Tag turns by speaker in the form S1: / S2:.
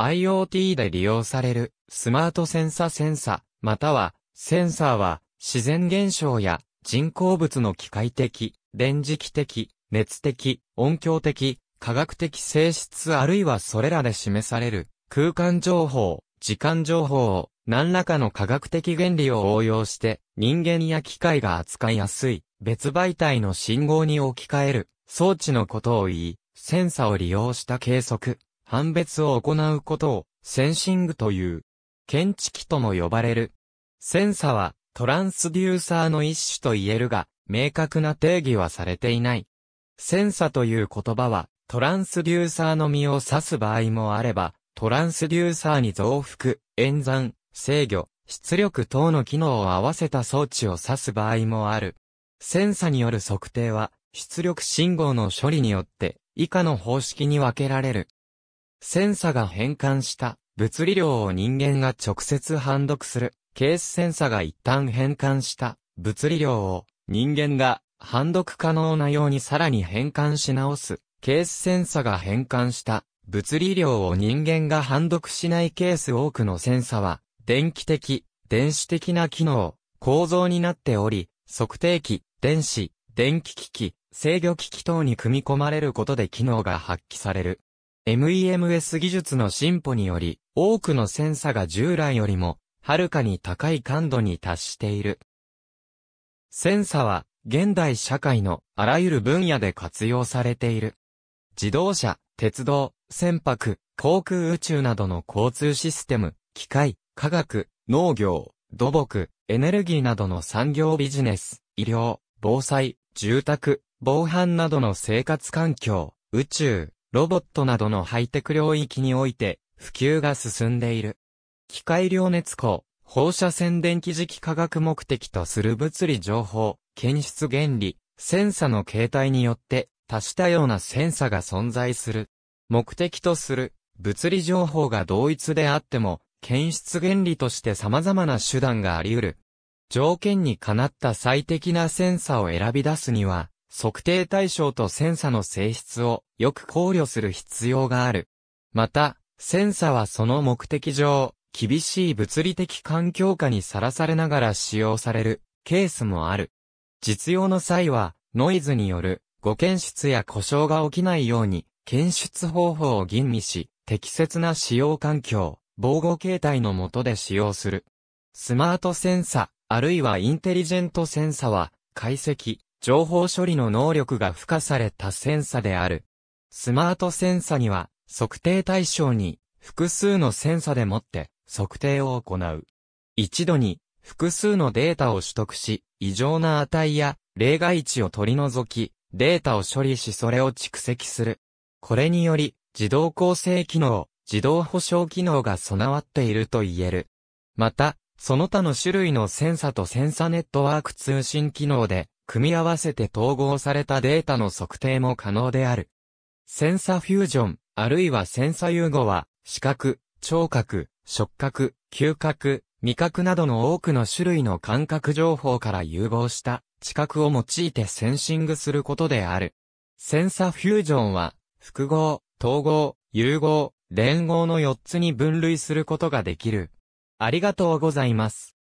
S1: IoT で利用されるスマートセンサセンサ、またはセンサーは自然現象や人工物の機械的、電磁気的、熱的、音響的、科学的性質あるいはそれらで示される空間情報、時間情報を何らかの科学的原理を応用して人間や機械が扱いやすい別媒体の信号に置き換える装置のことを言い、センサを利用した計測、判別を行うことをセンシングという、検知器とも呼ばれる。センサはトランスデューサーの一種と言えるが、明確な定義はされていない。センサという言葉は、トランスデューサーの身を指す場合もあれば、トランスデューサーに増幅、演算、制御、出力等の機能を合わせた装置を指す場合もある。センサによる測定は、出力信号の処理によって、以下の方式に分けられる。センサが変換した物理量を人間が直接判読する。ケースセンサが一旦変換した物理量を人間が判読可能なようにさらに変換し直す。ケースセンサが変換した物理量を人間が判読しないケース多くのセンサは電気的、電子的な機能、構造になっており、測定器、電子、電気機器、制御機器等に組み込まれることで機能が発揮される。MEMS 技術の進歩により、多くのセンサが従来よりも、はるかに高い感度に達している。センサは、現代社会のあらゆる分野で活用されている。自動車、鉄道、船舶、航空宇宙などの交通システム、機械、科学、農業、土木、エネルギーなどの産業ビジネス、医療、防災、住宅、防犯などの生活環境、宇宙、ロボットなどのハイテク領域において普及が進んでいる。機械量熱光、放射線電気磁気化学目的とする物理情報、検出原理、センサの形態によって多種多様なセンサが存在する。目的とする物理情報が同一であっても、検出原理として様々な手段があり得る。条件にかなった最適なセンサを選び出すには、測定対象とセンサの性質をよく考慮する必要がある。また、センサはその目的上、厳しい物理的環境下にさらされながら使用されるケースもある。実用の際は、ノイズによる誤検出や故障が起きないように、検出方法を吟味し、適切な使用環境、防護形態の下で使用する。スマートセンサ、あるいはインテリジェントセンサは、解析、情報処理の能力が付加されたセンサである。スマートセンサには、測定対象に複数のセンサでもって測定を行う。一度に複数のデータを取得し、異常な値や例外値を取り除き、データを処理しそれを蓄積する。これにより、自動構成機能、自動保証機能が備わっていると言える。また、その他の種類のセンサとセンサネットワーク通信機能で、組み合わせて統合されたデータの測定も可能である。センサフュージョン、あるいはセンサ融合は、視覚、聴覚、触覚、嗅覚、味覚などの多くの種類の感覚情報から融合した知覚を用いてセンシングすることである。センサフュージョンは、複合、統合、融合、連合の4つに分類することができる。ありがとうございます。